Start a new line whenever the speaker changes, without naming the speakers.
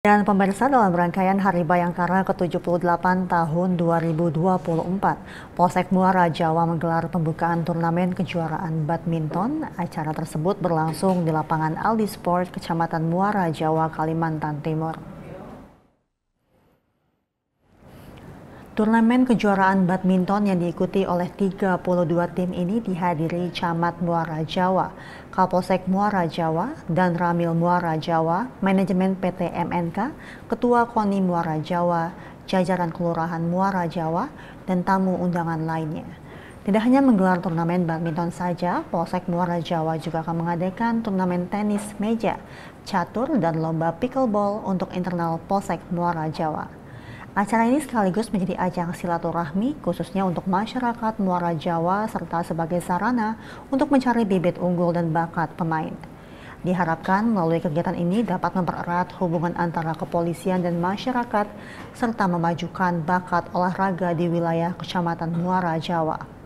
Dan pemirsa dalam rangkaian Hari Bayangkara ke-78 tahun 2024, Polsek Muara Jawa menggelar pembukaan turnamen kejuaraan badminton. Acara tersebut berlangsung di lapangan Aldi Sport, Kecamatan Muara Jawa, Kalimantan Timur. Turnamen kejuaraan badminton yang diikuti oleh 32 tim ini dihadiri Camat Muara Jawa, Kapolsek Muara Jawa, dan Ramil Muara Jawa, manajemen PT MNK, Ketua KONI Muara Jawa, jajaran Kelurahan Muara Jawa, dan tamu undangan lainnya. Tidak hanya menggelar turnamen badminton saja, Polsek Muara Jawa juga akan mengadakan turnamen tenis meja, catur, dan lomba pickleball untuk internal Polsek Muara Jawa. Acara ini sekaligus menjadi ajang silaturahmi khususnya untuk masyarakat Muara Jawa serta sebagai sarana untuk mencari bibit unggul dan bakat pemain. Diharapkan melalui kegiatan ini dapat mempererat hubungan antara kepolisian dan masyarakat serta memajukan bakat olahraga di wilayah Kecamatan Muara Jawa.